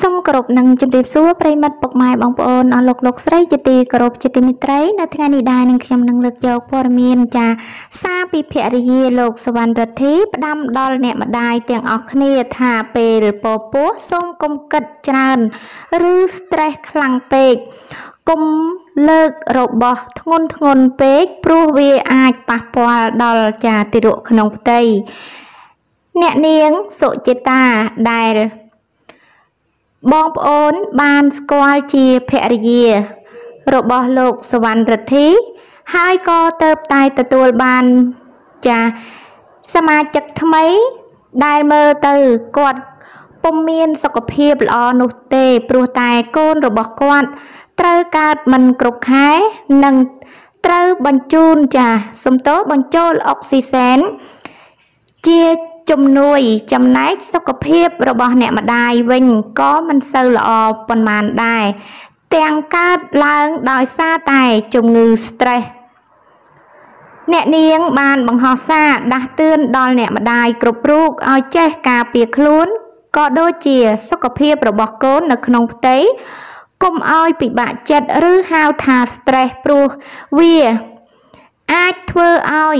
សូមគោរពនិងជម្រាបសួរប្រិមិត្តពុកម៉ែបងប្អូនអស់លោកលោកស្រីជាទីគោរពជាទីមេត្រីនៅថ្ងៃនេះដែរនឹងខ្ញុំនឹងលើកយកព័ត៌មានចាសារពីភរិយាលោកសវណ្ណរដ្ឋីផ្ដាំ ដល់អ្នកម្ដាយទាំងអស់គ្នាថាពេលពពោះសូមកុំគិតច្រើនឬ stress ខ្លាំងពេកកុំលើករបស់ ធ្ងន់ធ្ងន់ពេកព្រោះវាអាចប៉ះពាល់ដល់ចាទីរក់ក្នុងផ្ទៃអ្នកនាងសុចិត្តាដែលបងប្អូនបានស្គាល់ជាភរិយារបស់លោកសវណ្ណរិទ្ធី ហើយក៏ទៅតែទទួលបានចាសមាជិកថ្មី ដែលមើលទៅគាត់ពុំមានសុខភាពល្អនោះទេ ព្រោះតែកូនរបស់គាត់ត្រូវកើតមិនគ្រប់ខែនិងត្រូវបញ្ជូនចា សំទោបញ្ចូលអុកស៊ីសែនជាជំនួយចំណែកសុខភាព របស់អ្នកម្ដាយវិញក៏មិនសូវល្អប៉ុន្មានដែរទាំងកើតឡើងដោយសារតែជំងឺ stress អ្នកនាង បានបង្ហោះសារដាស់តឿនដល់អ្នកម្ដាយគ្រប់រូបឲ្យចេះការពារខ្លួនក៏ដូចជាសុខភាព របស់កូននៅ ក្នុងផ្ទៃកុំឲ្យពិបាកចិត្តឬហៅថា stress ព្រោះវាអាចធ្វើឲ្យ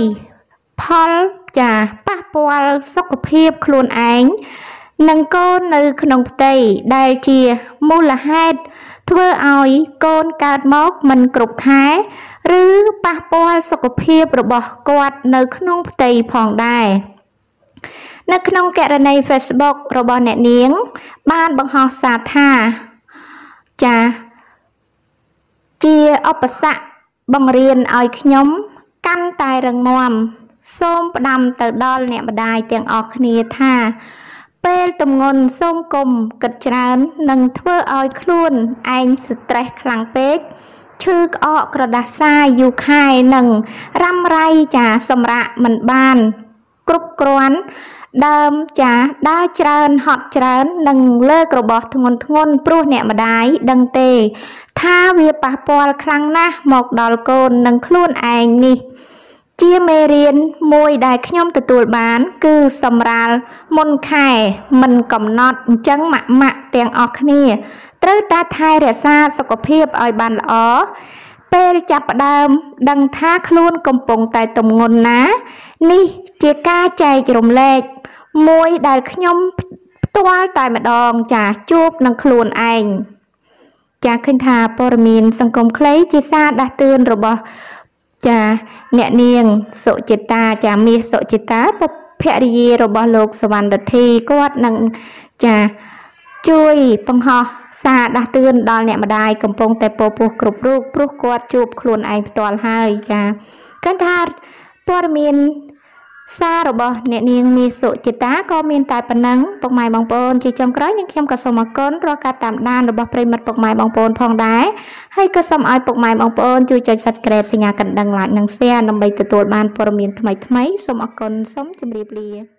ផលចាប៉ះពាល់សុខភាពខ្លួនឯងនិងកូននៅ ក្នុងផ្ទៃដែលជាមូលហេតុធ្វើឲ្យកូនកើតមកមិនគ្រប់ខែ ឬប៉ះពាល់សុខភាពរបស់គាត់ នៅក្នុងផ្ទៃផងដែរនៅក្នុងករណី Facebook របស់អ្នកនាង បានបង្ហោះសារថាចា ជាឧបសគ្គបង្រៀនឲ្យខ្ញុំ កាន់តែរឹងមាំសូមផ្ដាំទៅដល់អ្នកម្ដាយទាំងអស់គ្នាថាពេលតំងន់សូមគុំគិតច្រើននឹងធ្វើឲ្យខ្លួនឯងស្ត្រេសខ្លាំងពេកឈឺក្អកក្រដាសសាយយូខែនិងរ៉ាំរៃចាសម្រាប់មិនបាន គ្រប់គ្រាន់ដើមចាដើរច្រើនហត់ច្រើននិងលើករបស់ធ្ងន់ធ្ងន់ព្រោះអ្នកម្ដាយដឹងទេ ថាវាប៉ះពាល់ខ្លាំងណាស់មកដល់កូននិងខ្លួនឯងនេះជាមេរៀនមួយដែលខ្ញុំទទួលបាន គឺសម្រាលមុនខែមិនកំណត់អញ្ចឹងម៉ាក់ម៉ាក់ទាំងអស់គ្នា ត្រូវតែថែរក្សាសុខភាពឲ្យបានល្អពេលចាប់ផ្ដើម ដឹងថាខ្លួនកំពុងតែទំងន់ណា នេះជាការចែករំលែកមួយដែលខ្ញុំផ្ទាល់តែម្ដង ចាជួបនឹងខ្លួនឯងចាឃើញថាព័ត៌មាន សង្គមខ្លីជាសារដាស់តឿនរបស់ចាអ្នកនាងសុចិតា ចាមាសសុចិតាពុភរិយារបស់លោកសវណ្ណរិទ្ធីគាត់នឹងចាជួយ បង្ហោះសារដាស់តឿនដល់អ្នកម្ដាយកំពុងតែពោពោះគ្រប់រូបព្រោះគាត់ជួបខ្លួនឯងផ្ទាល់ហើយ ចាកាន់ថាព័ត៌មានសាររបស់អ្នកនាងមីសុចិតាក៏មានតែប៉ុណ្ណឹងពុកម៉ែបងប្អូនជាចុងក្រោយនាងខ្ញុំក៏សូមអរគុណរាល់ការតាមដានរបស់ប្រិមិត្តពុកម៉ែបងប្អូនផងដែរហើយក៏សូមឲ្យពុកម៉ែបងប្អូនជួយចុច Subscribe សញ្ញាកណ្ដឹង Like និង Share ដើម្បីទទួលបានព័ត៌មានថ្មីៗសូមអរគុណសូមជម្រាបលា